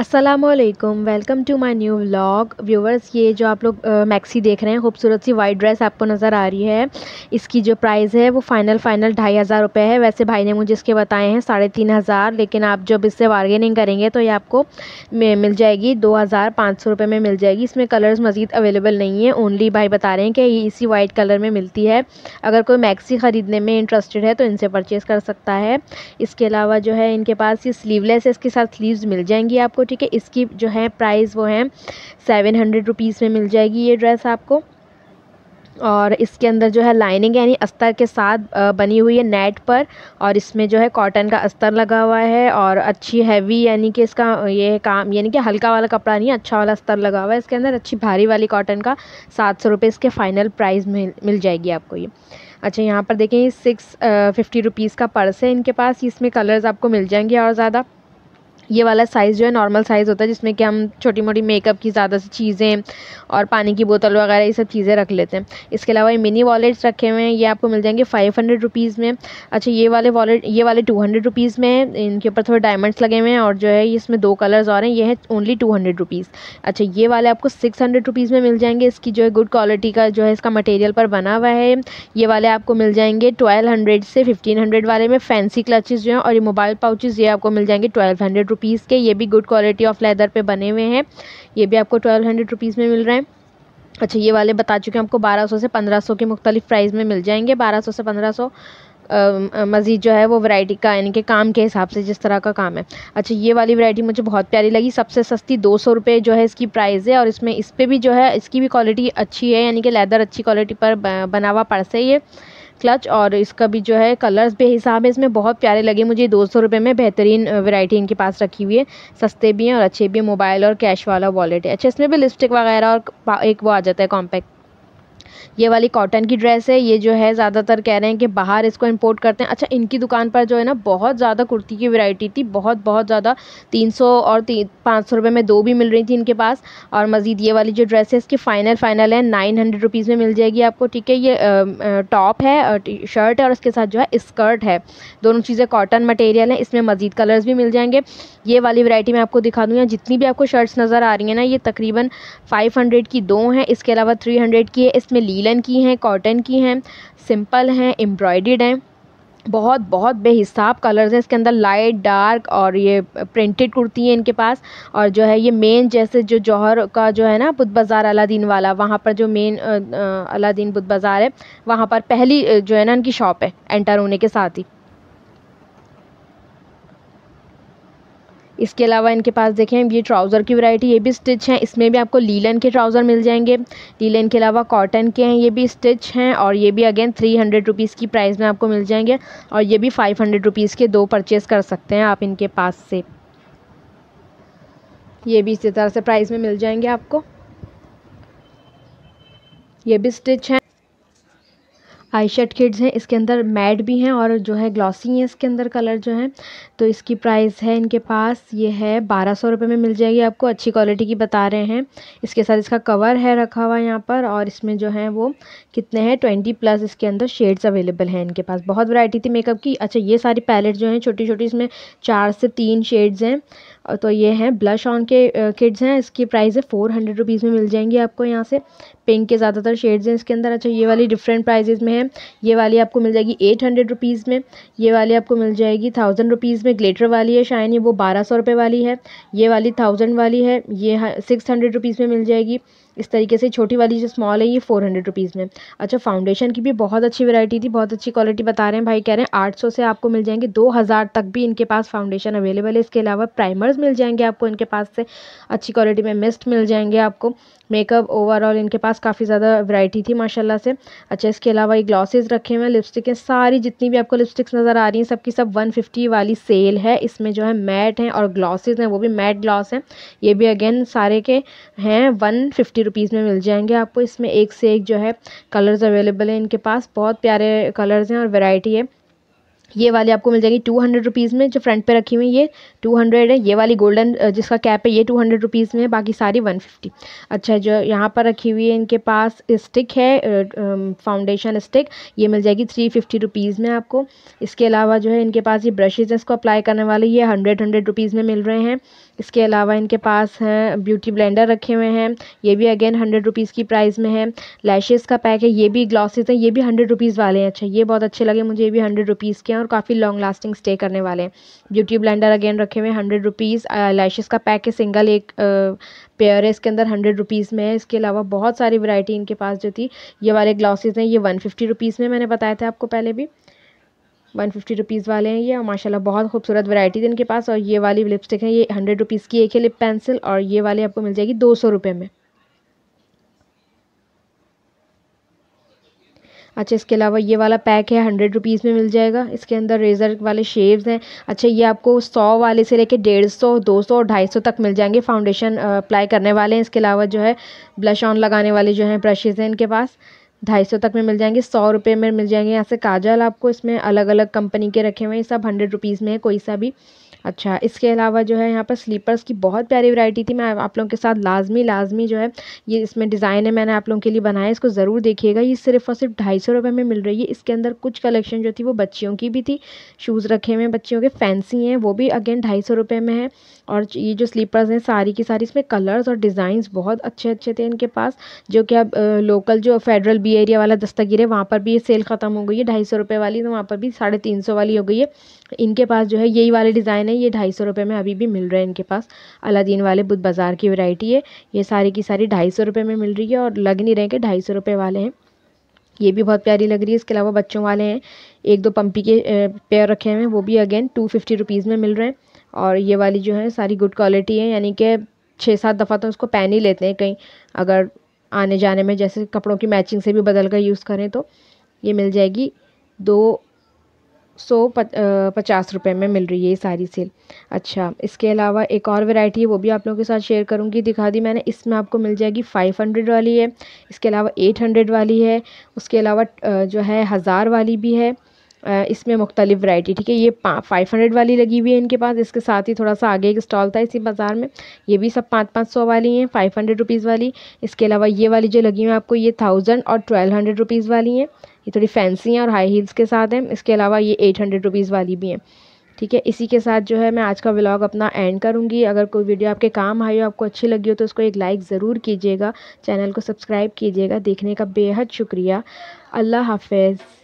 Aslam welcome to my new vlog viewers ये जो आप लोग मैक्सी देख रहे हैं खूबसूरत सी वाइट ड्रेस आपको नज़र आ रही है इसकी जो प्राइस है वो फ़ाइनल फ़ाइनल ढाई हज़ार रुपये है वैसे भाई ने मुझे इसके बताए हैं साढ़े तीन हज़ार लेकिन आप जब इससे बार्गेनिंग करेंगे तो ये आपको मिल जाएगी दो हज़ार पाँच सौ रुपये में मिल जाएगी इसमें कलर्स मज़ीद अवेलेबल नहीं है ओनली भाई बता रहे हैं कि ये इसी वाइट कलर में मिलती है अगर कोई मैक्सी ख़रीदने में इंटरेस्टेड है तो इनसे परचेज़ कर सकता है इसके अलावा जो है इनके पास ये स्लीवलेस है इसके साथ स्लीव मिल जाएंगी आपको ठीक है इसकी जो है प्राइस वो है सेवन हंड्रेड रुपीज़ में मिल जाएगी ये ड्रेस आपको और इसके अंदर जो है लाइनिंग यानी अस्तर के साथ बनी हुई है नेट पर और इसमें जो है कॉटन का अस्तर लगा हुआ है और अच्छी हैवी यानी कि इसका ये काम यानी कि हल्का वाला कपड़ा नहीं अच्छा वाला अस्तर लगा हुआ है इसके अंदर अच्छी भारी वाली कॉटन का सात सौ रुपये इसके फ़ाइनल प्राइस मिल मिल जाएगी आपको ये अच्छा यहाँ पर देखें सिक्स फिफ्टी रुपीज़ का पर्स है इनके पास इसमें कलर्स आपको मिल जाएंगे और ज़्यादा ये वाला साइज़ जो है नॉर्मल साइज़ होता है जिसमें कि हम छोटी मोटी मेकअप की ज़्यादा सी चीज़ें और पानी की बोतल वगैरह ये सब चीज़ें रख लेते हैं इसके अलावा ये मिनी वॉलेट्स रखे हुए हैं ये आपको मिल जाएंगे फ़ाइव हंड्रेड रुपीज़ में अच्छा ये वाले वॉलेट ये वाले टू हंड्रेड रुपीज़ में है इनके ऊपर थोड़े डायमंड्स लगे हुए हैं और जो है इसमें दो कलर्स और हैं ये है ओनली टू हंड्रेड रुपीज़ अच्छा ये वाले आपको सिक्स हंड्रेड रुपीज़ में मिल जाएंगे इसकी जो है गुड क्वालिटी का जो है इसका मटेरियल पर बना हुआ है ये वाले आपको मिल जाएंगे ट्वेल्व हंड्रेड से फिफ्टीन हंड्रेड वाले में फैंसी क्लचेज़ जो हैं और ये मोबाइल पाउचेज़ ये आपको मिल जाएंगे ट्वेल्व हंड्रेड रुपीज़ के ये भी गुड क्वालिटी ऑफ लेदर पे बने हुए हैं ये भी आपको ट्वेल्व हंड्रेड रुपीज़ में मिल रहे हैं अच्छा ये वाले बता चुके हैं आपको बारह सौ से पंद्रह सौ के मुख्तलिफ प्राइस में मिल जाएंगे बारह सौ से पंद्रह सौ मज़ीद जो है वो वैरायटी का यानी कि काम के हिसाब से जिस तरह का काम है अच्छा ये वाली वैरायटी मुझे बहुत प्यारी लगी सबसे सस्ती दो सौ रुपये जो है इसकी प्राइस है और इसमें इस पर भी जो है इसकी भी क्वालिटी अच्छी है यानी कि लेदर अच्छी क्वालिटी पर बना हुआ पड़ से ये क्लच और इसका भी जो है कलर्स हिसाब है इसमें बहुत प्यारे लगे मुझे दो सौ रुपये में बेहतरीन वैरायटी इनके पास रखी हुई है सस्ते भी हैं और अच्छे भी मोबाइल और कैश वाला वॉलेट है अच्छा इसमें भी लिपस्टिक वगैरह और एक वो आ जाता है कॉम्पैक्ट ये वाली कॉटन की ड्रेस है ये जो है ज़्यादातर कह रहे हैं कि बाहर इसको इंपोर्ट करते हैं अच्छा इनकी दुकान पर जो है ना बहुत ज़्यादा कुर्ती की वैरायटी थी बहुत बहुत ज़्यादा तीन सौ और तीन पाँच सौ रुपये में दो भी मिल रही थी इनके पास और मज़ीद ये वाली जो ड्रेस है इसकी फ़ाइनल फ़ाइनल है नाइन हंड्रेड रुपीज़ में मिल जाएगी आपको ठीक है ये टॉप है शर्ट है और इसके साथ जो है स्कर्ट है दोनों चीज़ें कॉटन मटेरियल है इसमें मज़ीद कलर्स भी मिल जाएंगे ये वाली वैरायटी मैं आपको दिखा दूँ जितनी भी आपको शर्ट्स नज़र आ रही हैं ना ये तकरीबन फाइव हंड्रेड की दो हैं इसके अलावा थ्री हंड्रेड की है इसमें में लीलन की हैं कॉटन की हैं सिंपल हैं एम्ब्रॉयड हैं बहुत बहुत बेहिसाब कलर्स हैं इसके अंदर लाइट डार्क और ये प्रिंटेड कुर्ती है इनके पास और जो है ये मेन जैसे जो जौहर का जो है ना बुध बाज़ार अलादीन वाला वहाँ पर जो मेन अलादीन बुध बाज़ार है वहाँ पर पहली जो है ना इनकी शॉप है एंटर होने के साथ ही इसके अलावा इनके पास देखें ये ट्राउज़र की वैरायटी ये भी स्टिच हैं इसमें भी आपको लीलन के ट्राउज़र मिल जाएंगे लीलन के अलावा कॉटन के हैं ये भी स्टिच हैं और ये भी अगेन थ्री हंड्रेड रुपीज़ की प्राइस में आपको मिल जाएंगे और ये भी फ़ाइव हंड्रेड रुपीज़ के दो परचेज़ कर सकते हैं आप इनके पास से ये भी इसी तरह से प्राइस में मिल जाएंगे आपको ये भी स्टिच हैं आई शर्ट किड्स हैं इसके अंदर मैट भी हैं और जो है ग्लॉसी हैं इसके अंदर कलर जो है तो इसकी प्राइस है इनके पास ये है बारह सौ रुपये में मिल जाएगी आपको अच्छी क्वालिटी की बता रहे हैं इसके साथ इसका कवर है रखा हुआ यहाँ पर और इसमें जो है वो कितने हैं ट्वेंटी प्लस इसके अंदर शेड्स अवेलेबल हैं इनके पास बहुत वरायटी थी मेकअप की अच्छा ये सारी पैलेट जो हैं छोटी छोटी इसमें चार से तीन शेड्स हैं तो ये हैं ब्लश ऑन के किड्स हैं इसकी प्राइस है फ़ोर हंड्रेड रुपीज़ में मिल जाएंगी आपको यहाँ से पिंक के ज़्यादातर शेड्स हैं इसके अंदर अच्छा ये वाली डिफरेंट प्राइजेज़ में है हैं ये वाली आपको मिल जाएगी एट हंड्रेड रुपीज़ में ये वाली आपको मिल जाएगी थाउजेंड रुपीज़ में ग्लेटर वाली है शाइन ये वो बारह सौ रुपये वाली है ये वाली थाउजेंड वाली है ये सिक्स हंड्रेड रुपीज़ में मिल जाएगी इस तरीके से छोटी वाली जो स्मॉल है ये फोर हंड्रेड रुपीज़ में अच्छा फाउंडेशन की भी बहुत अच्छी वैरायटी थी बहुत अच्छी क्वालिटी बता रहे हैं भाई कह रहे हैं आठ सौ से आपको मिल जाएंगे दो हज़ार तक भी इनके पास फाउंडेशन अवेलेबल है इसके अलावा प्राइमर्स मिल जाएंगे आपको इनके पास से अच्छी क्वालिटी में मिस्ट मिल जाएंगे आपको मेकअप ओवरऑल इनके पास काफ़ी ज़्यादा वैरायटी थी माशाल्लाह से अच्छा इसके अलावा ये ग्लॉसेस रखे हुए हैं लिपस्टिक हैं सारी जितनी भी आपको लिपस्टिक्स नज़र आ रही हैं सबकी सब 150 वाली सेल है इसमें जो है मैट हैं और ग्लॉसेस हैं वो भी मैट ग्लॉस हैं ये भी अगेन सारे के हैं वन फिफ्टी रुपीज़ में मिल जाएंगे आपको इसमें एक से एक जो है कलर्स अवेलेबल हैं इनके पास बहुत प्यारे कलर्स हैं और वेराइटी है ये वाली आपको मिल जाएगी टू हंड्रेड रुपीज़ में जो फ्रंट पे रखी हुई ये टू हंड्रेड है ये वाली गोल्डन जिसका कैप है ये टू हंड्रेड रुपीज़ में है बाकी सारी वन फिफ्टी अच्छा जो यहाँ पर रखी हुई है इनके पास स्टिक है फाउंडेशन स्टिक ये मिल जाएगी थ्री फिफ्टी रुपीज़ में आपको इसके अलावा जो है इनके पास ये ब्रशेज़ हैं इसको अप्लाई करने वाले ये हंड्रेड हंड्रेड रुपीज़ में मिल रहे हैं इसके अलावा इनके पास हैं ब्यूटी ब्लेंडर रखे हुए हैं ये भी अगेन हंड्रेड रुपीज़ की प्राइस में है लैशेज़ का पैक है ये भी ग्लासेज हैं ये भी हंड्रेड रुपीज़ वाले हैं अच्छा ये बहुत अच्छे लगे मुझे ये भी हंड्रेड रुपीज़ के हैं और काफ़ी लॉन्ग लास्टिंग स्टे करने वाले हैं ब्यूटी ब्लेंडर अगेन रखे हुए हैं हंड्रेड रुपीज़ लैशेज़ का पैक है सिंगल एक पेयर है इसके अंदर हंड्रेड रुपीज़ में है इसके अलावा बहुत सारी वैरायटी इनके पास जो थी ये वाले ग्लासेज हैं ये वन फिफ्टी में मैंने बताया था आपको पहले भी वन फिफ्टी रुपीज़ वाले हैं ये और माशाल्लाह बहुत खूबसूरत वैरायटीज़ इनके पास और ये वाली लिपस्टिक है ये हंड्रेड रुपीज़ की एक है लिप पेंसिल और ये वाले आपको मिल जाएगी दो सौ रुपये में अच्छा इसके अलावा ये वाला पैक है हंड्रेड रुपीज़ में मिल जाएगा इसके अंदर रेज़र वाले शेव्स हैं अच्छा ये आपको सौ वाले से लेके डेढ़ सौ दो सौ ढाई सौ तक मिल जाएंगे फाउंडेशन अप्लाई करने वाले हैं इसके अलावा जो है ब्लश ऑन लगाने वाले जो हैं ब्रशेज़ हैं इनके पास ढाई सौ तक में मिल जाएंगे सौ रुपये में मिल जाएंगे यहाँ से काजल आपको इसमें अलग अलग कंपनी के रखे हुए हैं सब हंड्रेड रुपीज़ में है कोई सा भी अच्छा इसके अलावा जो है यहाँ पर स्लीपर्स की बहुत प्यारी वैरायटी थी मैं आप लोगों के साथ लाजमी लाजमी जो है ये इसमें डिज़ाइन है मैंने आप लोगों के लिए बनाया इसको ज़रूर देखिएगा ये सिर्फ और सिर्फ ढाई सौ रुपये में मिल रही है इसके अंदर कुछ कलेक्शन जो थी वो बच्चियों की भी थी शूज़ रखे हुए बच्चियों के फैंसी हैं वो भी अगेन ढाई सौ रुपये में है और ये जो स्लीपर्स हैं सारी की सारी इसमें कलर्स और डिज़ाइंस बहुत अच्छे अच्छे थे इनके पास जो कि अब लोकल जो फेडरल बी एरिया वाला दस्तगीर है वहाँ पर भी ये सेल ख़त्म हो गई है ढाई सौ रुपये वाली तो वहाँ पर भी साढ़े तीन सौ वाली हो गई है इनके पास जो है यही वाले डिज़ाइन हैं ये ढाई सौ रुपये में अभी भी मिल रहे हैं इनके पास अलादीन वाले बुध बाज़ार की वैरायटी है ये सारी की सारी ढाई सौ रुपये में मिल रही है और लग नहीं रहे कि ढाई सौ रुपये वाले हैं ये भी बहुत प्यारी लग रही है इसके अलावा बच्चों वाले हैं एक दो पंपी के पेयर रखे हुए हैं वो भी अगेन टू फिफ्टी रुपीज़ में मिल रहे हैं और ये वाली जो है सारी गुड क्वालिटी है यानी कि छः सात दफ़ा तो उसको पहन ही लेते हैं कहीं अगर आने जाने में जैसे कपड़ों की मैचिंग से भी बदल कर यूज़ करें तो ये मिल जाएगी दो सौ पच, पचास रुपये में मिल रही है ये सारी सेल अच्छा इसके अलावा एक और वैरायटी है वो भी आप लोगों के साथ शेयर करूँगी दिखा दी मैंने इसमें आपको मिल जाएगी फ़ाइव हंड्रेड वाली है इसके अलावा एट हंड्रेड वाली है उसके अलावा जो है हज़ार वाली भी है इसमें मुख्तलिफ वैरायटी ठीक है ये फाइव हंड्रेड वाली लगी हुई है इनके पास इसके साथ ही थोड़ा सा आगे एक स्टॉल था इसी बाज़ार में ये भी सब पाँच पाँच सौ वाली हैं फ़ाइव हंड्रेड रुपीज़ वाली इसके अलावा ये वाली जो लगी हुई है आपको ये थाउजेंड और ट्वेल्व हंड्रेड रुपीज़ वाली हैं ये थोड़ी फैंसी हैं और हाई हील्स के साथ हैं इसके अलावा ये एट हंड्रेड रुपीज़ वाली भी हैं ठीक है इसी के साथ जो है मैं आज का व्लॉग अपना एंड करूँगी अगर कोई वीडियो आपके काम आई हो आपको अच्छी लगी हो तो उसको एक लाइक ज़रूर कीजिएगा चैनल को सब्सक्राइब कीजिएगा देखने का बेहद शुक्रिया अल्लाह हाफिज़